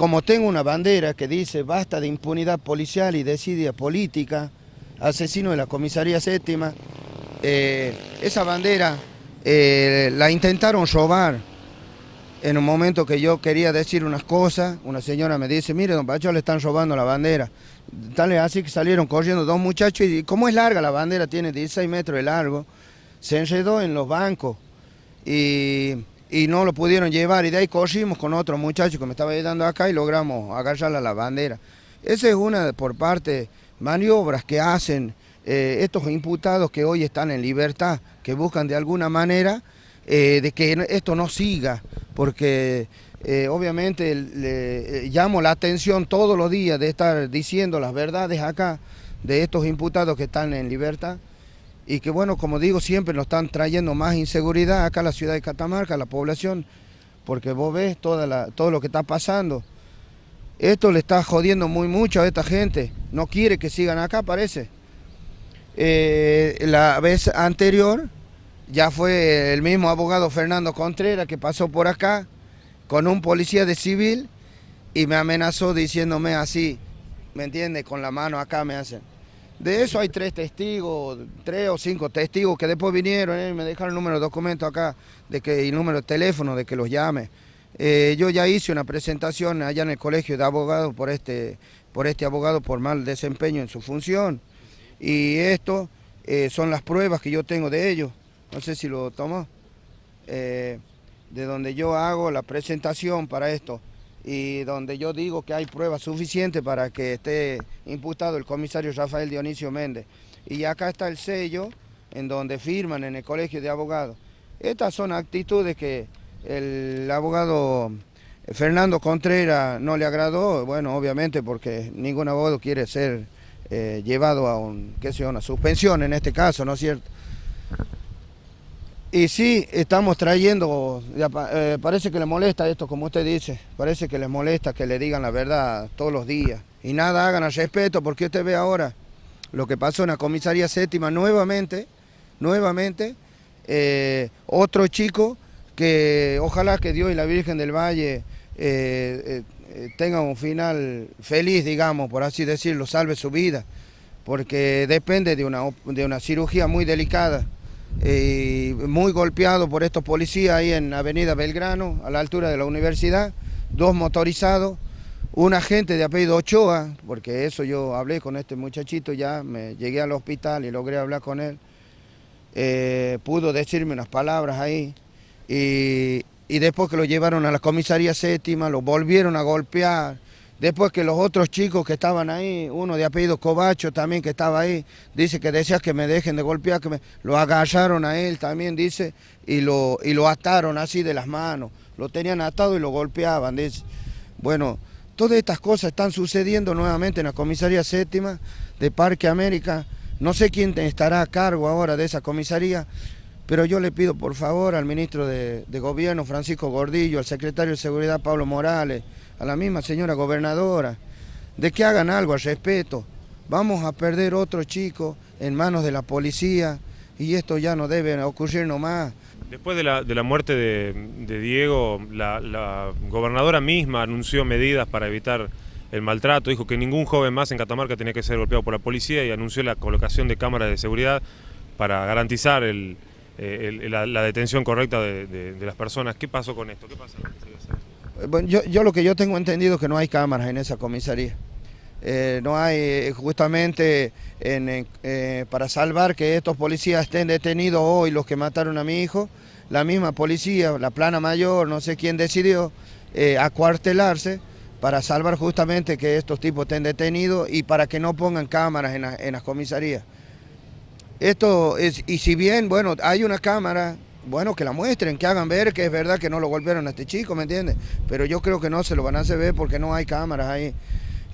como tengo una bandera que dice basta de impunidad policial y desidia política, asesino de la comisaría séptima, eh, esa bandera eh, la intentaron robar en un momento que yo quería decir unas cosas, una señora me dice, mire, don Pacho, le están robando la bandera. Tal así que salieron corriendo dos muchachos y como es larga la bandera, tiene 16 metros de largo, se enredó en los bancos y y no lo pudieron llevar y de ahí cosimos con otro muchacho que me estaba ayudando acá y logramos agarrar a la bandera. Esa es una por parte maniobras que hacen eh, estos imputados que hoy están en libertad, que buscan de alguna manera eh, de que esto no siga, porque eh, obviamente le, llamo la atención todos los días de estar diciendo las verdades acá de estos imputados que están en libertad y que bueno, como digo, siempre nos están trayendo más inseguridad acá a la ciudad de Catamarca, a la población, porque vos ves toda la, todo lo que está pasando. Esto le está jodiendo muy mucho a esta gente, no quiere que sigan acá, parece. Eh, la vez anterior ya fue el mismo abogado Fernando Contreras que pasó por acá con un policía de civil y me amenazó diciéndome así, ¿me entiende? Con la mano acá me hacen. De eso hay tres testigos, tres o cinco testigos que después vinieron, eh, y me dejaron el número de documento acá, de que, el número de teléfono, de que los llame. Eh, yo ya hice una presentación allá en el colegio de abogados por este, por este abogado por mal desempeño en su función. Y esto eh, son las pruebas que yo tengo de ellos. No sé si lo tomó. de donde yo hago la presentación para esto y donde yo digo que hay pruebas suficientes para que esté imputado el comisario Rafael Dionisio Méndez. Y acá está el sello en donde firman en el colegio de abogados. Estas son actitudes que el abogado Fernando Contreras no le agradó, bueno, obviamente porque ningún abogado quiere ser eh, llevado a un, qué sé, una suspensión en este caso, ¿no es cierto? Y sí, estamos trayendo, eh, parece que le molesta esto, como usted dice, parece que les molesta que le digan la verdad todos los días. Y nada hagan al respeto, porque usted ve ahora lo que pasó en la comisaría séptima nuevamente, nuevamente, eh, otro chico que ojalá que Dios y la Virgen del Valle eh, tengan un final feliz, digamos, por así decirlo, salve su vida, porque depende de una, de una cirugía muy delicada eh, muy golpeado por estos policías ahí en Avenida Belgrano, a la altura de la universidad, dos motorizados, un agente de apellido Ochoa, porque eso yo hablé con este muchachito ya, me llegué al hospital y logré hablar con él, eh, pudo decirme unas palabras ahí, y después que lo llevaron a la comisaría séptima, lo volvieron a golpear, Después que los otros chicos que estaban ahí, uno de apellido Cobacho también que estaba ahí, dice que decía que me dejen de golpear, que me, lo agarraron a él también, dice, y lo, y lo ataron así de las manos, lo tenían atado y lo golpeaban, dice. Bueno, todas estas cosas están sucediendo nuevamente en la comisaría séptima de Parque América. No sé quién estará a cargo ahora de esa comisaría, pero yo le pido por favor al ministro de, de Gobierno, Francisco Gordillo, al secretario de Seguridad, Pablo Morales, a la misma señora gobernadora, de que hagan algo al respeto. Vamos a perder otro chico en manos de la policía y esto ya no debe ocurrir nomás. Después de la, de la muerte de, Diego, la, la, gobernadora misma anunció medidas para evitar el maltrato, dijo que ningún joven más en Catamarca tenía que ser golpeado por la policía y anunció la colocación de cámaras de seguridad para garantizar el, eh, la, detención correcta de, las personas. ¿Qué pasó con esto? Eh, bueno, yo, lo que yo tengo entendido es que no hay cámaras en esa comisaría. Eh, no hay justamente para salvar que estos policías estén detenidos hoy los que mataron a mi hijo, la misma policía, la plana mayor, no sé quién decidió acuartelarse para salvar justamente que estos tipos estén detenidos y para que no pongan cámaras en las comisarías. Esto es, y si bien, bueno, hay una cámara, bueno, que la muestren, que hagan ver que es verdad que no lo golpearon a este chico, ¿me entiendes? Pero yo creo que no se lo van a hacer ver porque no hay cámaras ahí.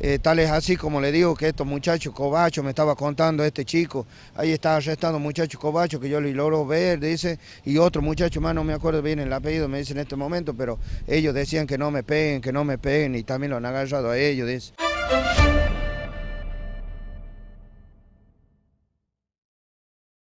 Eh, tal es así como le digo que estos muchachos cobachos, me estaba contando este chico, ahí está arrestando muchacho cobacho que yo lo logro ver, dice, y otro muchacho más, no me acuerdo bien el apellido, me dice en este momento, pero ellos decían que no me peguen, que no me peguen, y también lo han agarrado a ellos, dice.